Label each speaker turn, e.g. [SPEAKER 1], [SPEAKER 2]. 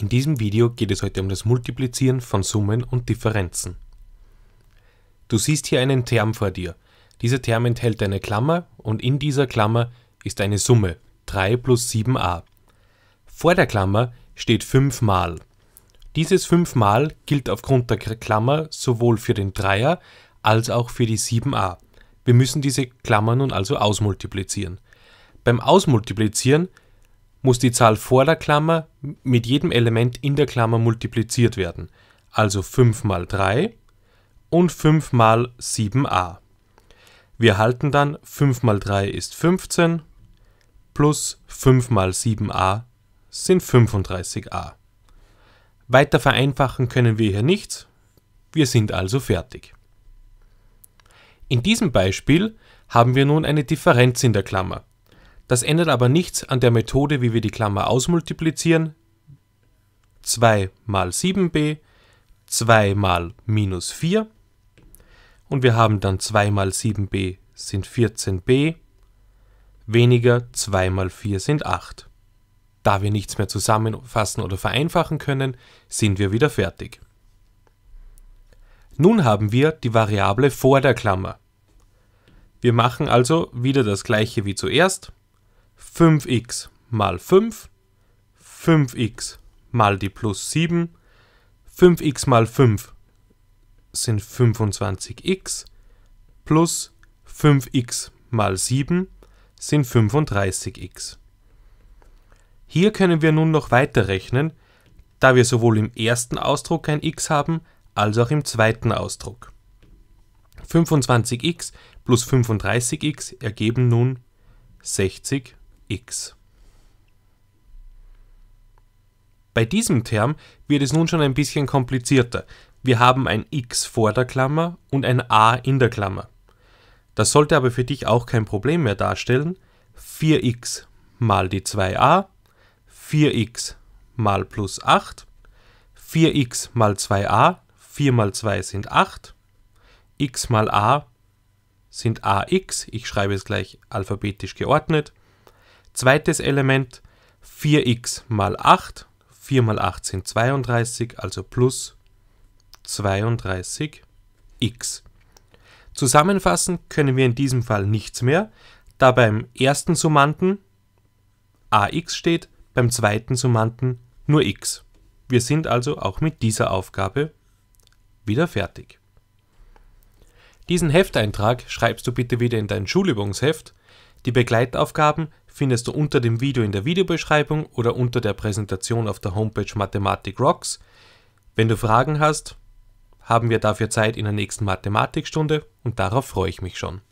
[SPEAKER 1] In diesem Video geht es heute um das Multiplizieren von Summen und Differenzen. Du siehst hier einen Term vor dir. Dieser Term enthält eine Klammer und in dieser Klammer ist eine Summe 3 plus 7a. Vor der Klammer steht 5 mal. Dieses 5 mal gilt aufgrund der Klammer sowohl für den Dreier als auch für die 7a. Wir müssen diese Klammer nun also ausmultiplizieren. Beim Ausmultiplizieren muss die Zahl vor der Klammer mit jedem Element in der Klammer multipliziert werden, also 5 mal 3 und 5 mal 7a. Wir erhalten dann 5 mal 3 ist 15 plus 5 mal 7a sind 35a. Weiter vereinfachen können wir hier nichts, wir sind also fertig. In diesem Beispiel haben wir nun eine Differenz in der Klammer. Das ändert aber nichts an der Methode, wie wir die Klammer ausmultiplizieren. 2 mal 7b, 2 mal minus 4 und wir haben dann 2 mal 7b sind 14b, weniger 2 mal 4 sind 8. Da wir nichts mehr zusammenfassen oder vereinfachen können, sind wir wieder fertig. Nun haben wir die Variable vor der Klammer. Wir machen also wieder das gleiche wie zuerst, 5x mal 5, 5x mal die plus 7, 5x mal 5 sind 25x, plus 5x mal 7 sind 35x. Hier können wir nun noch weiterrechnen, da wir sowohl im ersten Ausdruck ein x haben, als auch im zweiten Ausdruck. 25x plus 35x ergeben nun 60 x. Bei diesem Term wird es nun schon ein bisschen komplizierter. Wir haben ein x vor der Klammer und ein a in der Klammer. Das sollte aber für dich auch kein Problem mehr darstellen. 4x mal die 2a, 4x mal plus 8, 4x mal 2a, 4 mal 2 sind 8, x mal a sind ax, ich schreibe es gleich alphabetisch geordnet, Zweites Element 4x mal 8. 4 mal 8 sind 32, also plus 32x. Zusammenfassen können wir in diesem Fall nichts mehr, da beim ersten Summanden ax steht, beim zweiten Summanden nur x. Wir sind also auch mit dieser Aufgabe wieder fertig. Diesen Hefteintrag schreibst du bitte wieder in dein Schulübungsheft. Die Begleitaufgaben findest du unter dem Video in der Videobeschreibung oder unter der Präsentation auf der Homepage Mathematik Rocks. Wenn du Fragen hast, haben wir dafür Zeit in der nächsten Mathematikstunde und darauf freue ich mich schon.